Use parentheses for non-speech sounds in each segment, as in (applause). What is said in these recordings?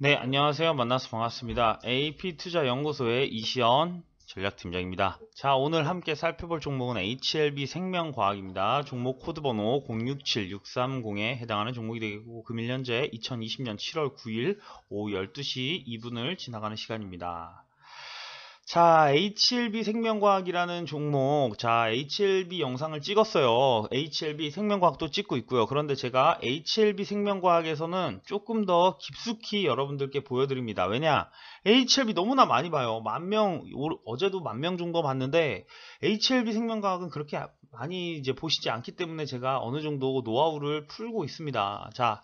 네, 안녕하세요. 만나서 반갑습니다. AP투자연구소의 이시연 전략팀장입니다. 자, 오늘 함께 살펴볼 종목은 HLB 생명과학입니다. 종목 코드번호 067630에 해당하는 종목이 되고 겠 금일 현재 2020년 7월 9일 오후 12시 2분을 지나가는 시간입니다. 자, HLB 생명과학이라는 종목, 자, HLB 영상을 찍었어요. HLB 생명과학도 찍고 있고요. 그런데 제가 HLB 생명과학에서는 조금 더 깊숙이 여러분들께 보여드립니다. 왜냐? HLB 너무나 많이 봐요. 만 명, 어제도 만 명 정도 봤는데, HLB 생명과학은 그렇게 많이 이제 보시지 않기 때문에 제가 어느 정도 노하우를 풀고 있습니다. 자,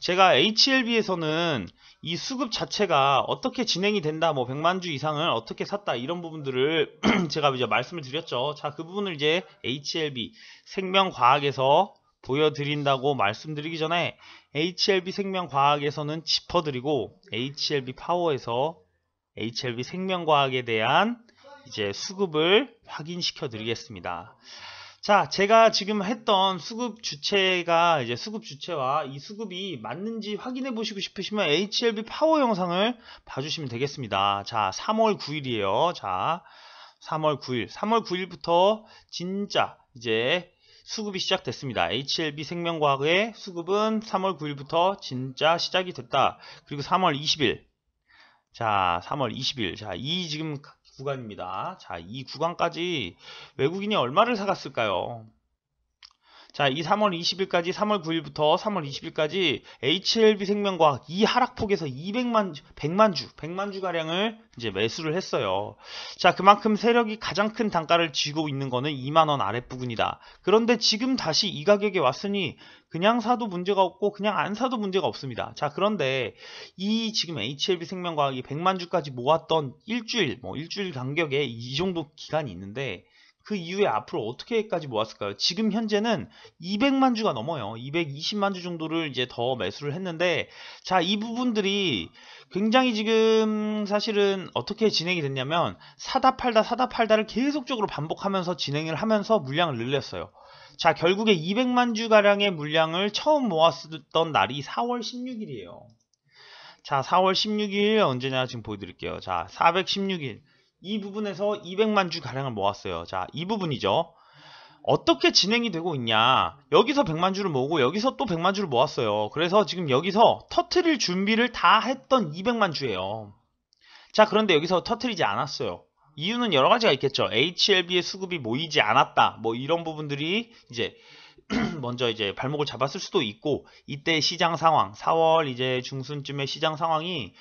제가 HLB에서는 이 수급 자체가 어떻게 진행이 된다, 뭐 100만 주 이상을 어떻게 샀다 이런 부분들을 (clears throat) 제가 이제 말씀을 드렸죠. 자, 그 부분을 이제 HLB 생명과학에서 보여드린다고 말씀드리기 전에 HLB 생명과학에서는 짚어드리고 HLB 파워에서 HLB 생명과학에 대한 이제 수급을 확인시켜 드리겠습니다. 자, 제가 지금 했던 수급 주체가 이제 수급 주체와 이 수급이 맞는지 확인해 보시고 싶으시면 HLB 파워 영상을 봐주시면 되겠습니다. 자, 3월 9일이에요. 자, 3월 9일, 3월 9일부터 진짜 이제 수급이 시작됐습니다. HLB 생명과학의 수급은 3월 9일부터 진짜 시작이 됐다. 그리고 3월 20일, 자, 3월 20일, 자, 이 지금 구간입니다. 자, 이 구간까지 외국인이 얼마를 사갔을까요? 자, 이 3월 20일까지 3월 9일부터 3월 20일까지 HLB 생명과학 이 하락폭에서 200만 100만 주, 100만 주 가량을 이제 매수를 했어요. 자, 그만큼 세력이 가장 큰 단가를 쥐고 있는 거는 2만 원 아랫부분이다. 그런데 지금 다시 이 가격에 왔으니 그냥 사도 문제가 없고 그냥 안 사도 문제가 없습니다. 자, 그런데 이 지금 HLB 생명과학이 100만 주까지 모았던 일주일, 뭐 일주일 간격에 이 정도 기간이 있는데 그 이후에 앞으로 어떻게까지 모았을까요? 지금 현재는 200만 주가 넘어요. 220만 주 정도를 이제 더 매수를 했는데 자, 이 부분들이 굉장히 지금 사실은 어떻게 진행이 됐냐면 사다 팔다 사다 팔다를 계속적으로 반복하면서 진행을 하면서 물량을 늘렸어요. 자, 결국에 200만 주가량의 물량을 처음 모았던 날이 4월 16일이에요. 자, 4월 16일 언제냐 지금 보여드릴게요. 자, 416일. 이 부분에서 200만 주 가량을 모았어요. 자, 이 부분이죠. 어떻게 진행이 되고 있냐. 여기서 100만 주를 모으고 여기서 또 100만 주를 모았어요. 그래서 지금 여기서 터트릴 준비를 다 했던 200만 주예요. 자, 그런데 여기서 터트리지 않았어요. 이유는 여러 가지가 있겠죠. HLB의 수급이 모이지 않았다. 뭐 이런 부분들이 이제 (clears throat) 먼저 이제 발목을 잡았을 수도 있고 이때 시장 상황, 4월 이제 중순쯤에 시장 상황이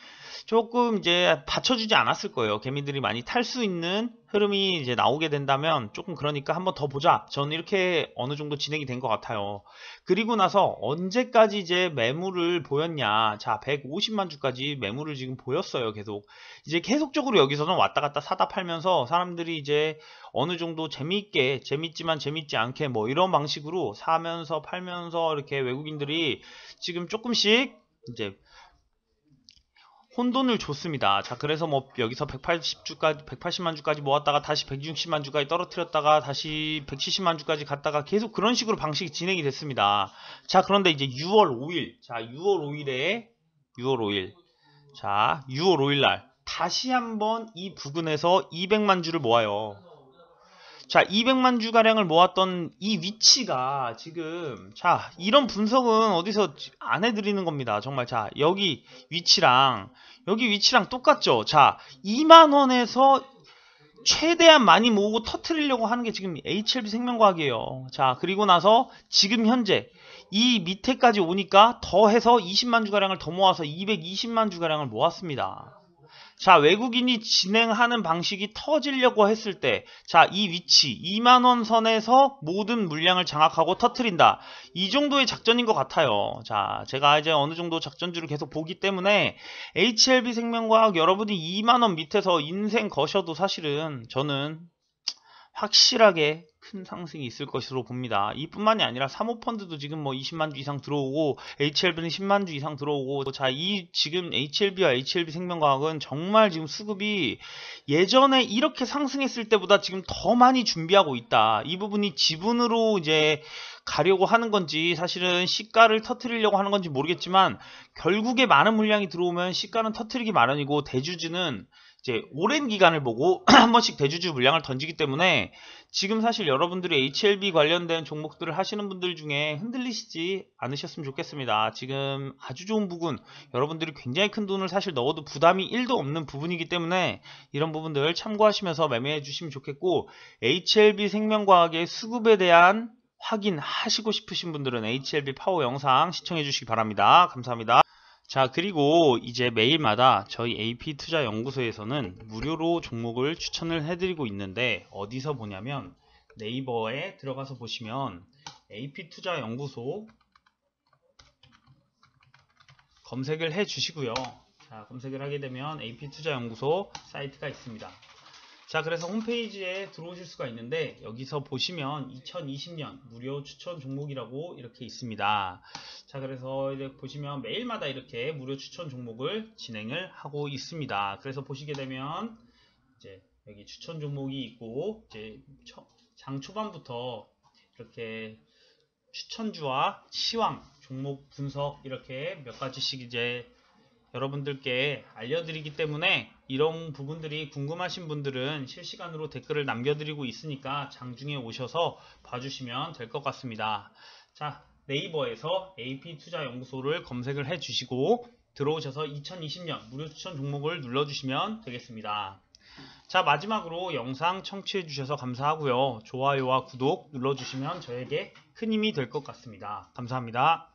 조금 이제 받쳐주지 않았을 거예요. 개미들이 많이 탈 수 있는 흐름이 이제 나오게 된다면 조금 그러니까 한번 더 보자. 저는 이렇게 어느 정도 진행이 된 것 같아요. 그리고 나서 언제까지 이제 매물을 보였냐. 자, 150만 주까지 매물을 지금 보였어요. 계속. 이제 계속적으로 여기서는 왔다 갔다 사다 팔면서 사람들이 이제 어느 정도 재미있게, 재밌지만 재밌지 않게 뭐 이런 방식으로 사면서 팔면서 이렇게 외국인들이 지금 조금씩 이제 혼돈을 줬습니다. 자, 그래서 뭐 여기서 180주까지 180만 주까지 모았다가 다시 160만 주까지 떨어뜨렸다가 다시 170만 주까지 갔다가 계속 그런 식으로 방식이 진행이 됐습니다. 자, 그런데 이제 6월 5일. 자, 6월 5일에 6월 5일. 자, 6월 5일 날 다시 한번 이 부근에서 200만 주를 모아요. 자, 200만 주가량을 모았던 이 위치가 지금, 자, 이런 분석은 어디서 안 해드리는 겁니다. 정말, 자, 여기 위치랑, 여기 위치랑 똑같죠? 자, 2만원에서 최대한 많이 모으고 터트리려고 하는 게 지금 HLB 생명과학이에요. 자, 그리고 나서 지금 현재 이 밑에까지 오니까 더해서 20만 주가량을 더 모아서 220만 주가량을 모았습니다. 자, 외국인이 진행하는 방식이 터지려고 했을 때, 자, 이 위치, 2만원 선에서 모든 물량을 장악하고 터트린다. 이 정도의 작전인 것 같아요. 자, 제가 이제 어느 정도 작전주를 계속 보기 때문에, HLB 생명과학 여러분이 2만원 밑에서 인생 거셔도 사실은 저는 확실하게 큰 상승이 있을 것으로 봅니다. 이뿐만이 아니라 사모펀드도 지금 뭐 20만 주 이상 들어오고 HLB는 10만 주 이상 들어오고 자 이 지금 HLB와 HLB 생명과학은 정말 지금 수급이 예전에 이렇게 상승했을 때보다 지금 더 많이 준비하고 있다. 이 부분이 지분으로 이제 가려고 하는 건지 사실은 시가를 터트리려고 하는 건지 모르겠지만 결국에 많은 물량이 들어오면 시가는 터트리기 마련이고 대주주는 이제 오랜 기간을 보고 (clears throat) 한 번씩 대주주 물량을 던지기 때문에 지금 사실 여러분들이 HLB 관련된 종목들을 하시는 분들 중에 흔들리시지 않으셨으면 좋겠습니다. 지금 아주 좋은 부분, 여러분들이 굉장히 큰 돈을 사실 넣어도 부담이 1도 없는 부분이기 때문에 이런 부분들 참고하시면서 매매해 주시면 좋겠고 HLB 생명과학의 수급에 대한 확인하시고 싶으신 분들은 HLB 파워 영상 시청해 주시기 바랍니다. 감사합니다. 자 그리고 이제 매일마다 저희 AP투자연구소에서는 무료로 종목을 추천을 해드리고 있는데 어디서 보냐면 네이버에 들어가서 보시면 AP투자연구소 검색을 해 주시고요 자 검색을 하게 되면 AP투자연구소 사이트가 있습니다 자 그래서 홈페이지에 들어오실 수가 있는데 여기서 보시면 2020년 무료 추천 종목이라고 이렇게 있습니다 자 그래서 이제 보시면 매일마다 이렇게 무료 추천 종목을 진행을 하고 있습니다 그래서 보시게 되면 이제 여기 추천 종목이 있고 이제 장 초반부터 이렇게 추천주와 시황 종목 분석 이렇게 몇 가지씩 이제 여러분들께 알려드리기 때문에 이런 부분들이 궁금하신 분들은 실시간으로 댓글을 남겨드리고 있으니까 장중에 오셔서 봐주시면 될 것 같습니다. 자 네이버에서 AP투자연구소를 검색을 해주시고 들어오셔서 2020년 무료 추천 종목을 눌러주시면 되겠습니다. 자 마지막으로 영상 청취해주셔서 감사하고요. 좋아요와 구독 눌러주시면 저에게 큰 힘이 될 것 같습니다. 감사합니다.